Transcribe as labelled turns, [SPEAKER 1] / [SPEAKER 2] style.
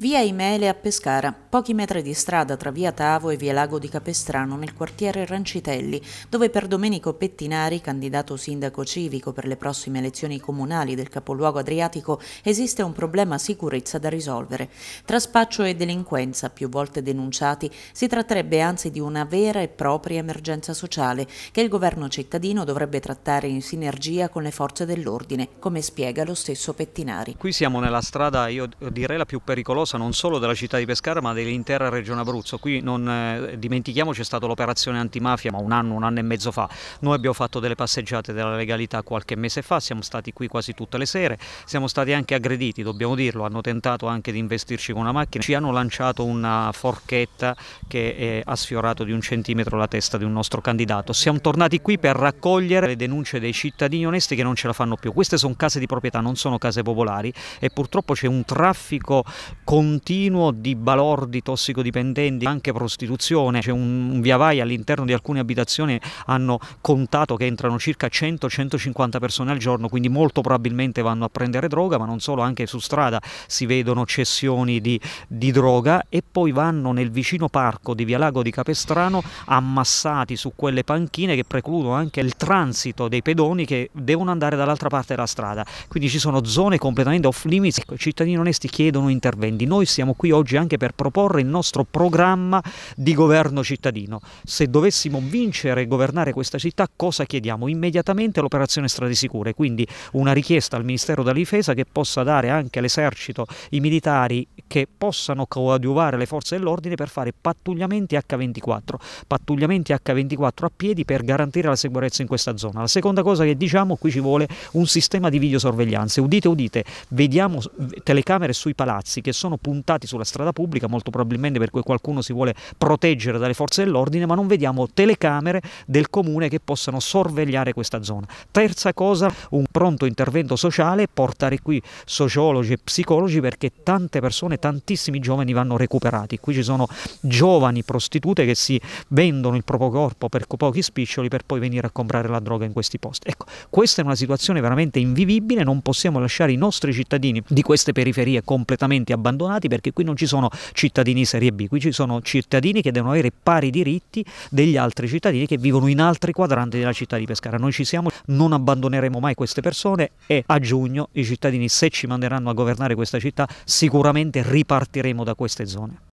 [SPEAKER 1] Via Imele a Pescara, pochi metri di strada tra via Tavo e via Lago di Capestrano nel quartiere Rancitelli, dove per Domenico Pettinari, candidato sindaco civico per le prossime elezioni comunali del capoluogo adriatico, esiste un problema sicurezza da risolvere. Tra spaccio e delinquenza, più volte denunciati, si tratterebbe anzi di una vera e propria emergenza sociale che il governo cittadino dovrebbe trattare in sinergia con le forze dell'ordine, come spiega lo stesso Pettinari.
[SPEAKER 2] Qui siamo nella strada, io direi la più pericolosa cosa non solo della città di Pescara ma dell'intera regione Abruzzo. Qui non eh, dimentichiamoci c'è stata l'operazione antimafia ma un anno, un anno e mezzo fa. Noi abbiamo fatto delle passeggiate della legalità qualche mese fa, siamo stati qui quasi tutte le sere, siamo stati anche aggrediti, dobbiamo dirlo, hanno tentato anche di investirci con una macchina, ci hanno lanciato una forchetta che eh, ha sfiorato di un centimetro la testa di un nostro candidato. Siamo tornati qui per raccogliere le denunce dei cittadini onesti che non ce la fanno più. Queste sono case di proprietà, non sono case popolari e purtroppo c'è un traffico con continuo di balordi tossicodipendenti, anche prostituzione, c'è un, un via vai all'interno di alcune abitazioni hanno contato che entrano circa 100-150 persone al giorno, quindi molto probabilmente vanno a prendere droga, ma non solo, anche su strada si vedono cessioni di, di droga e poi vanno nel vicino parco di Via Lago di Capestrano ammassati su quelle panchine che precludono anche il transito dei pedoni che devono andare dall'altra parte della strada. Quindi ci sono zone completamente off limits, ecco, i cittadini onesti chiedono interventi noi siamo qui oggi anche per proporre il nostro programma di governo cittadino. Se dovessimo vincere e governare questa città, cosa chiediamo? Immediatamente l'operazione Strade Sicure, quindi una richiesta al Ministero della Difesa che possa dare anche all'esercito i militari che possano coadiuvare le forze dell'ordine per fare pattugliamenti H24, pattugliamenti H24 a piedi per garantire la sicurezza in questa zona. La seconda cosa che diciamo, qui ci vuole un sistema di videosorveglianza. Udite, udite, vediamo telecamere sui palazzi che sono sono puntati sulla strada pubblica, molto probabilmente perché qualcuno si vuole proteggere dalle forze dell'ordine, ma non vediamo telecamere del comune che possano sorvegliare questa zona. Terza cosa, un pronto intervento sociale, portare qui sociologi e psicologi perché tante persone, tantissimi giovani vanno recuperati. Qui ci sono giovani prostitute che si vendono il proprio corpo per pochi spiccioli per poi venire a comprare la droga in questi posti. Ecco, questa è una situazione veramente invivibile, non possiamo lasciare i nostri cittadini di queste periferie completamente abbandonati abbandonati perché qui non ci sono cittadini serie B, qui ci sono cittadini che devono avere pari diritti degli altri cittadini che vivono in altri quadranti della città di Pescara. Noi ci siamo, non abbandoneremo mai queste persone e a giugno i cittadini se ci manderanno a governare questa città sicuramente ripartiremo da queste zone.